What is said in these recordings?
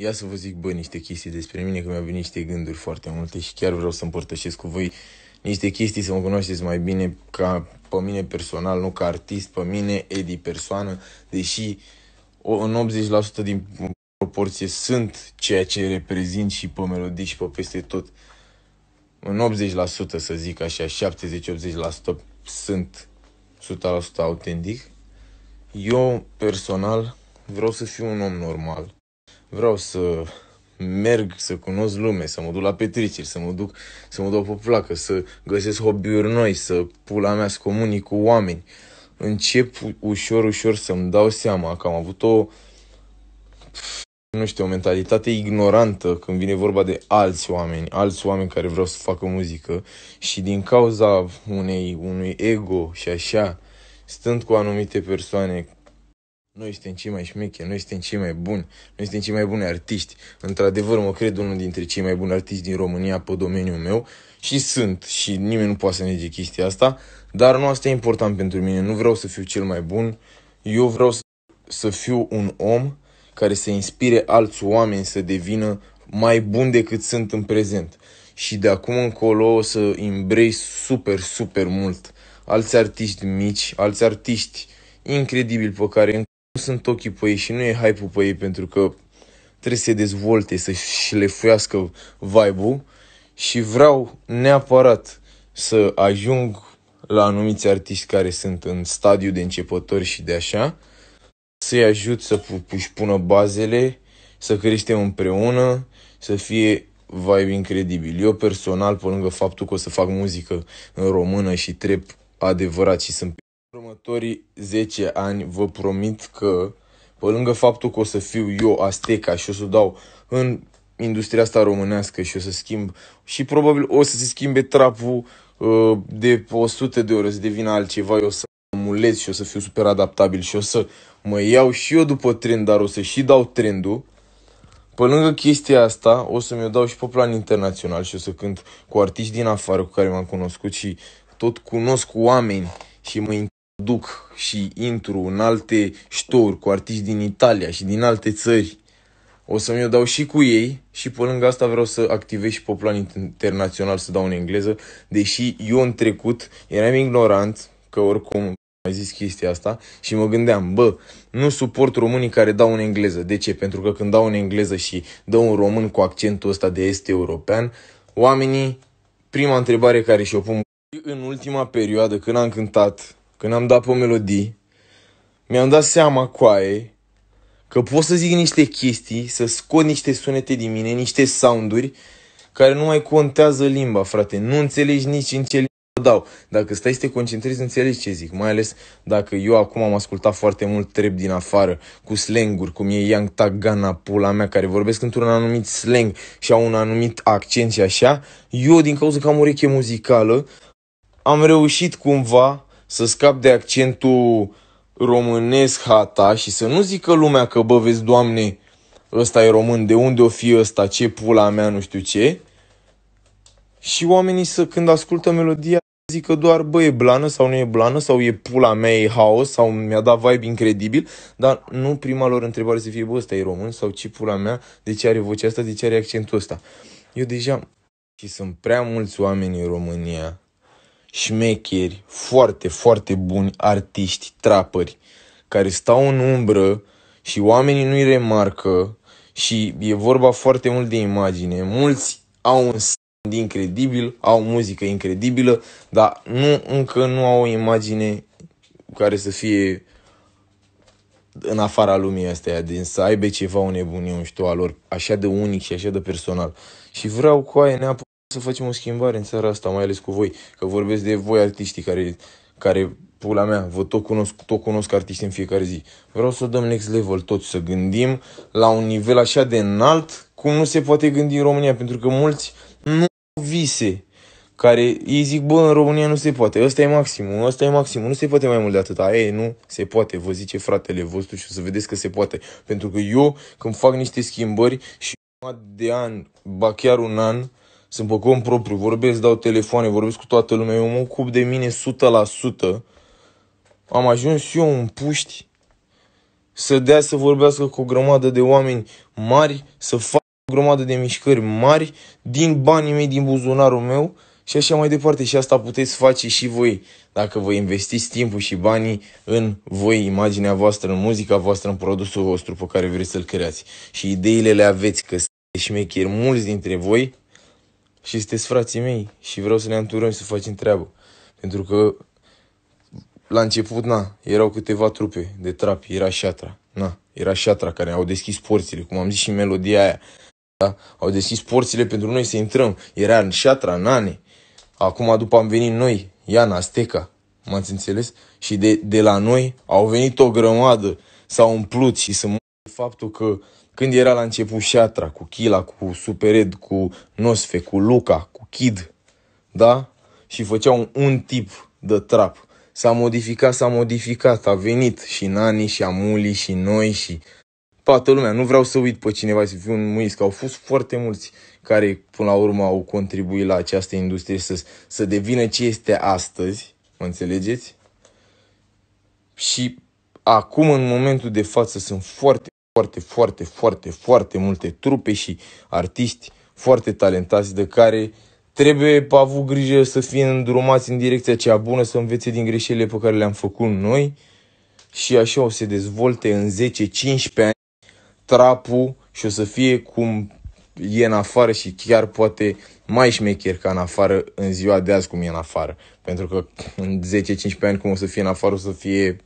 Ia să vă zic, bă, niște chestii despre mine, că mi-au venit niște gânduri foarte multe și chiar vreau să împărtășesc cu voi niște chestii să mă cunoașteți mai bine ca pe mine personal, nu ca artist, pe mine, Edi, persoană, deși o, în 80% din proporție sunt ceea ce reprezint și pe melodii și pe peste tot. În 80% să zic așa, 70-80% sunt 100% autentic. Eu personal vreau să fiu un om normal vreau să merg, să cunosc lume, să mă duc la petriceri, să mă duc, să mă duc pe placă, să găsesc hobby-uri noi, să pula mea să comunic cu oameni. Încep ușor, ușor să-mi dau seama că am avut o, nu știu, o mentalitate ignorantă când vine vorba de alți oameni, alți oameni care vreau să facă muzică și din cauza unei, unui ego și așa, stând cu anumite persoane noi suntem cei mai șmeche, noi suntem cei mai buni, noi suntem cei mai buni artiști. Într-adevăr, mă cred unul dintre cei mai buni artiști din România pe domeniul meu și sunt și nimeni nu poate să nege chestia asta, dar nu asta e important pentru mine. Nu vreau să fiu cel mai bun, eu vreau să, să fiu un om care să inspire alți oameni să devină mai buni decât sunt în prezent. Și de acum încolo o să îmbrei super, super mult alți artiști mici, alți artiști incredibil pe care sunt ochii pe ei și nu e hype-ul pe ei pentru că trebuie să se dezvolte, să-și șlefuiască vibe-ul și vreau neapărat să ajung la anumiți artiști care sunt în stadiu de începători și de așa, să-i ajut să își pună bazele, să creștem împreună, să fie vibe incredibil. Eu personal, pe lângă faptul că o să fac muzică în română și trep adevărat și sunt următorii 10 ani vă promit că, pe lângă faptul că o să fiu eu Asteca și o să dau în industria asta românească și o să schimb și probabil o să se schimbe trapul uh, de 100 de ore, să devină altceva, eu o să mulez și o să fiu super adaptabil și o să mă iau și eu după trend, dar o să și dau trendul. Pe lângă chestia asta, o să mi-o dau și pe plan internațional și o să cânt cu artiști din afară cu care m-am cunoscut și tot cunosc oameni și mă duc și intru în alte ștori cu artiști din Italia și din alte țări, o să mi-o dau și cu ei și pe lângă asta vreau să activez și pe plan internațional să dau în engleză, deși eu în trecut eram ignorant, că oricum mai zis chestia asta și mă gândeam, bă, nu suport românii care dau în engleză. De ce? Pentru că când dau în engleză și dau un român cu accentul ăsta de este european, oamenii, prima întrebare care și-o pun în ultima perioadă când am cântat când am dat pe melodii, mi-am dat seama cu aie, că pot să zic niște chestii, să scot niște sunete din mine, niște sounduri care nu mai contează limba, frate. Nu înțelegi nici în ce limba dau. Dacă stai să te concentrezi, înțelegi ce zic. Mai ales dacă eu acum am ascultat foarte mult trep din afară, cu slanguri, cum e Yang Tagana, pula mea, care vorbesc într-un anumit slang și au un anumit accent și așa, eu, din cauza că am ureche muzicală, am reușit cumva să scap de accentul românesc hata și să nu zică lumea că, bă, vezi, doamne, ăsta e român, de unde o fi ăsta, ce pula mea, nu știu ce. Și oamenii să, când ascultă melodia, zică doar, bă, e blană sau nu e blană, sau e pula mea, e haos, sau mi-a dat vibe incredibil, dar nu prima lor întrebare să fie, bă, ăsta e român, sau ce pula mea, de ce are vocea asta, de ce are accentul ăsta. Eu deja, și sunt prea mulți oameni în România șmecheri foarte, foarte buni, artiști, trapări, care stau în umbră și oamenii nu-i remarcă și e vorba foarte mult de imagine. Mulți au un sound incredibil, au muzică incredibilă, dar nu încă nu au o imagine care să fie în afara lumii astea, din să aibă ceva o nebunie, un știu, a lor, așa de unic și așa de personal. Și vreau cu aia neapărat să facem o schimbare în țara asta, mai ales cu voi, că vorbesc de voi artiștii care, care pula mea, vă tot cunosc, tot cunosc artiști în fiecare zi. Vreau să dăm next level tot să gândim la un nivel așa de înalt cum nu se poate gândi în România, pentru că mulți nu vise care ei zic, bă, în România nu se poate, ăsta e maximul, ăsta e maximul, nu se poate mai mult de atâta, e, nu se poate, vă zice fratele vostru și o să vedeți că se poate, pentru că eu când fac niște schimbări și de ani, ba chiar un an, sunt pe cont propriu, vorbesc, dau telefoane, vorbesc cu toată lumea, eu mă ocup de mine 100%, am ajuns eu în puști să dea să vorbească cu o grămadă de oameni mari, să fac o grămadă de mișcări mari din banii mei, din buzunarul meu și așa mai departe. Și asta puteți face și voi dacă vă investiți timpul și banii în voi, imaginea voastră, în muzica voastră, în produsul vostru pe care vreți să-l creați. Și ideile le aveți, că sunt șmecheri mulți dintre voi și sunteți frații mei și vreau să ne anturăm și să facem treabă. Pentru că la început, na, erau câteva trupe de trap, era șatra, na, era șatra care au deschis porțile, cum am zis și melodia aia. Da? Au deschis porțile pentru noi să intrăm. Era în șatra, nane. Acum după am venit noi, Iana, Asteca, m-ați înțeles? Și de, de la noi au venit o grămadă, s-au umplut și sunt faptul că când era la început Șatra, cu Kila cu Supered, cu Nosfe, cu Luca, cu Kid, da? Și făceau un, un tip de trap. S-a modificat, s-a modificat, a venit și Nani, și Amuli, și noi, și toată lumea. Nu vreau să uit pe cineva să fiu un muis, că au fost foarte mulți care până la urmă au contribuit la această industrie să, să devină ce este astăzi, mă înțelegeți? Și acum, în momentul de față, sunt foarte foarte, foarte, foarte, foarte multe trupe și artiști foarte talentați de care trebuie avut grijă să fie îndrumați în direcția cea bună, să învețe din greșelile pe care le-am făcut noi și așa o să se dezvolte în 10-15 ani trapul și o să fie cum e în afară și chiar poate mai șmecher ca în afară în ziua de azi cum e în afară. Pentru că în 10-15 ani cum o să fie în afară o să fie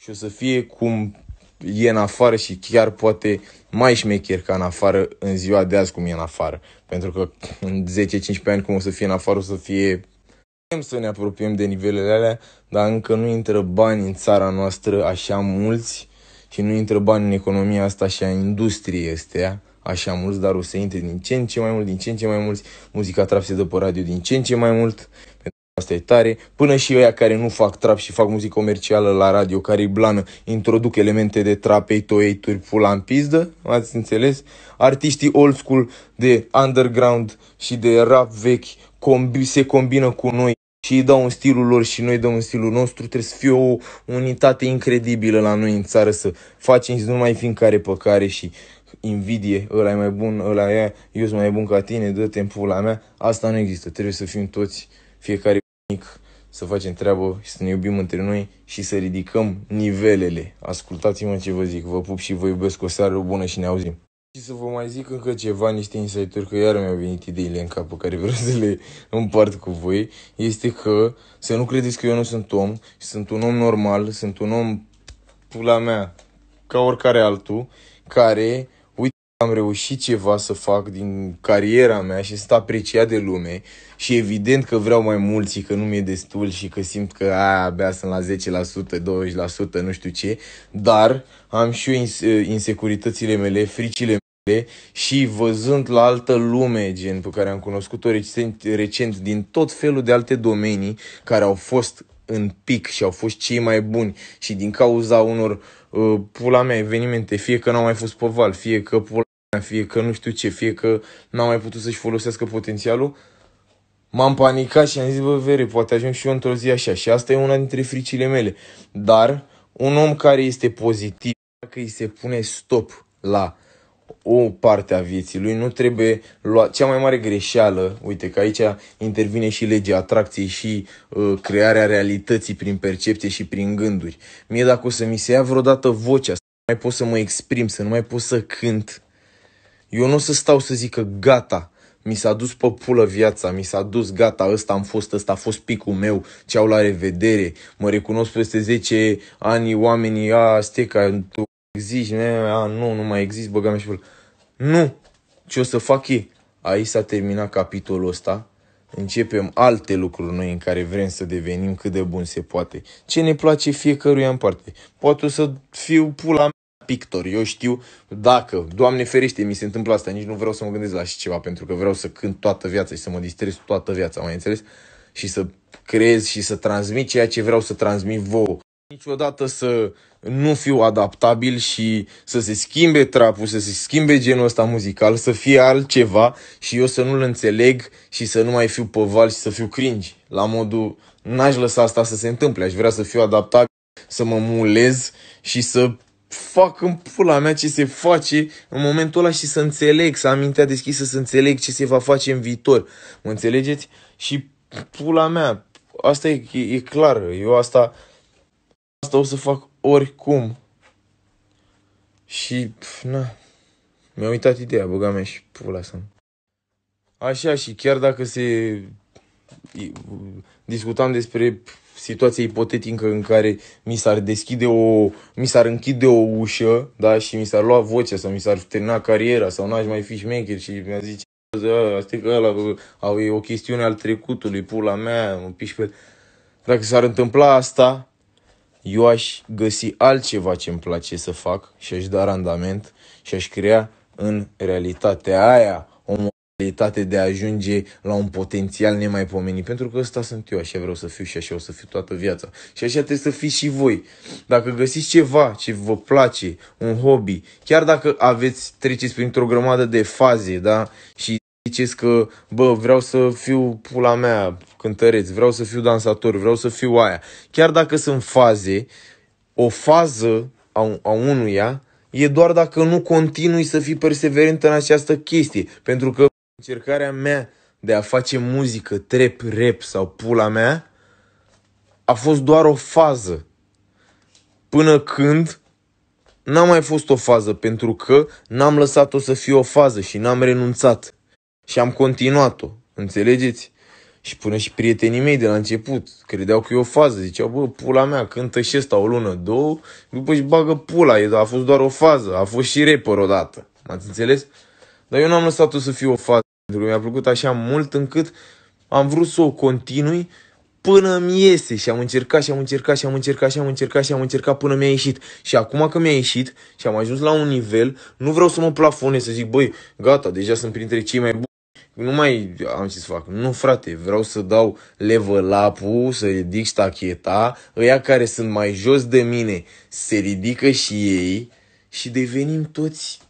și o să fie cum e în afară și chiar poate mai șmecher ca în afară în ziua de azi cum e în afară. Pentru că în 10-15 ani cum o să fie în afară o să fie... Putem să ne apropiem de nivelele alea, dar încă nu intră bani în țara noastră așa mulți și nu intră bani în economia asta și a industriei astea așa mulți, dar o să intre din ce în ce mai mult, din ce în ce mai mulți. Muzica trap se dă pe radio din ce în ce mai mult asta e tare, până și ăia care nu fac trap și fac muzică comercială la radio, care e blană, introduc elemente de trap, 808 turi pula în pizdă, ați înțeles? Artiștii old school de underground și de rap vechi combi- se combină cu noi și îi dau un stilul lor și noi dăm un stilul nostru, trebuie să fie o unitate incredibilă la noi în țară, să facem și nu mai fiecare pe care și invidie, ăla e mai bun, ăla e, eu sunt mai bun ca tine, dă-te în pula mea, asta nu există, trebuie să fim toți fiecare mic, să facem treabă și să ne iubim între noi și să ridicăm nivelele. Ascultați-mă ce vă zic, vă pup și vă iubesc, o seară bună și ne auzim. Și să vă mai zic încă ceva, niște insight-uri, că iar mi-au venit ideile în cap pe care vreau să le împart cu voi, este că să nu credeți că eu nu sunt om, sunt un om normal, sunt un om, pula mea, ca oricare altul, care am reușit ceva să fac din cariera mea și sunt apreciat de lume și evident că vreau mai mult și că nu mi-e destul și că simt că a, abia sunt la 10%, 20%, nu știu ce, dar am și eu ă, insecuritățile mele, fricile mele și văzând la altă lume, gen pe care am cunoscut-o recent, recent din tot felul de alte domenii care au fost în pic și au fost cei mai buni și din cauza unor uh, pula mea evenimente, fie că n-au mai fost pe val, fie că pula fie că nu știu ce, fie că n-am mai putut să-și folosească potențialul, m-am panicat și am zis, bă, vere, poate ajung și eu într-o zi așa. Și asta e una dintre fricile mele. Dar un om care este pozitiv, dacă îi se pune stop la o parte a vieții lui, nu trebuie lua cea mai mare greșeală, uite că aici intervine și legea atracției și uh, crearea realității prin percepție și prin gânduri. Mie dacă o să mi se ia vreodată vocea, să nu mai pot să mă exprim, să nu mai pot să cânt, eu nu o să stau să zic că gata, mi s-a dus pe pulă viața, mi s-a dus, gata, ăsta am fost, ăsta a fost picul meu, ceau la revedere, mă recunosc peste 10 ani oamenii, a, steca, tu exiști, ne, a, nu, nu mai exist, băgam și pula. Nu, ce o să fac e, Aici s-a terminat capitolul ăsta, începem alte lucruri noi în care vrem să devenim cât de bun se poate. Ce ne place fiecăruia în parte. Poate o să fiu pula mea pictor, eu știu dacă, Doamne ferește, mi se întâmplă asta, nici nu vreau să mă gândesc la așa ceva, pentru că vreau să cânt toată viața și să mă distrez toată viața, mai înțeles? Și să creez și să transmit ceea ce vreau să transmit vouă. Niciodată să nu fiu adaptabil și să se schimbe trapul, să se schimbe genul ăsta muzical, să fie altceva și eu să nu-l înțeleg și să nu mai fiu păval și să fiu cringe. La modul, n-aș lăsa asta să se întâmple, aș vrea să fiu adaptabil, să mă mulez și să fac în pula mea ce se face în momentul ăla și să înțeleg, să am mintea deschisă, să înțeleg ce se va face în viitor. Mă înțelegeți? Și pula mea, asta e, e, e clar, eu asta, asta o să fac oricum. Și, pf, na, mi-a uitat ideea, băga mea și pula să Așa, și chiar dacă se discutam despre situația ipotetică în care mi s-ar deschide o, mi s-ar închide o ușă, da, și mi s-ar lua vocea sau mi s-ar termina cariera sau n-aș mai fi șmecher și mi-a zis asta că ăla, au, e o chestiune al trecutului, pula mea, un piș pe... Dacă s-ar întâmpla asta, eu aș găsi altceva ce îmi place să fac și aș da randament și aș crea în realitatea aia o posibilitate de a ajunge la un potențial nemaipomenit. Pentru că ăsta sunt eu, așa vreau să fiu și așa o să fiu toată viața. Și așa trebuie să fiți și voi. Dacă găsiți ceva ce vă place, un hobby, chiar dacă aveți, treceți printr-o grămadă de faze, da? Și ziceți că, bă, vreau să fiu pula mea cântăreț, vreau să fiu dansator, vreau să fiu aia. Chiar dacă sunt faze, o fază a, a unuia e doar dacă nu continui să fii perseverent în această chestie. Pentru că Încercarea mea de a face muzică, trap, rap sau pula mea a fost doar o fază. Până când n-a mai fost o fază, pentru că n-am lăsat-o să fie o fază și n-am renunțat. Și am continuat-o, înțelegeți? Și până și prietenii mei de la început credeau că e o fază. Ziceau, bă, pula mea, cântă și ăsta o lună, două, după își bagă pula. A fost doar o fază, a fost și rapper odată. M-ați înțeles? Dar eu n-am lăsat-o să fie o fază. Pentru că mi-a plăcut așa mult încât am vrut să o continui până mi iese și am încercat și am încercat și am încercat și am încercat și am încercat până mi-a ieșit. Și acum că mi-a ieșit și am ajuns la un nivel, nu vreau să mă plafonez să zic, băi, gata, deja sunt printre cei mai buni. Nu mai am ce să fac. Nu, frate, vreau să dau level up să ridic stacheta. Ăia care sunt mai jos de mine se ridică și ei și devenim toți